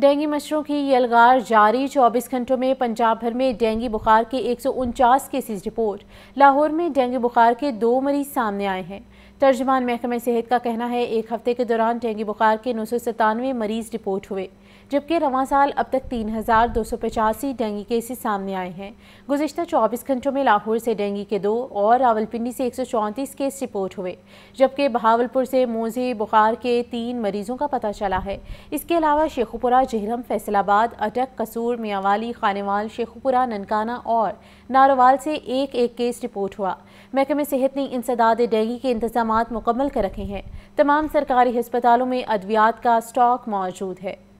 dengue मच्छरों की यलगार जारी चौबीस घंटों में पंजाब भर में डेंगू बुखार के एक केसेस रिपोर्ट लाहौर में डेंगू बुखार के दो मरीज सामने आए हैं तर्जमान महकमे सेहत का कहना है एक हफ्ते के दौरान डेंगू बुखार के नौ सौ सतानवे मरीज रिपोर्ट हुए जबकि रवा साल अब तक तीन हज़ार दो सौ पचासी डेंगी केसेस सामने आए हैं गुजशत चौबीस घंटों में लाहौर से डेंगी के दो और रावलपिंडी से एक सौ चौंतीस केस रिपोर्ट हुए जबकि बहावलपुर से मोजे बुखार के तीन मरीजों का पता चला है इसके अलावा शेखुपुरा जहरम फैसलाबाद अटक कसूर मियाँवाली खानेवाल शेखुपुरा ननकाना और नारोवाल से एक एक केस रिपोर्ट हुआ महकमे सेहत ने इंसदाद डेंगी के इंतजाम मुकम्मल कर रखे हैं तमाम सरकारी हस्पतालों में अद्वियात का स्टॉक मौजूद है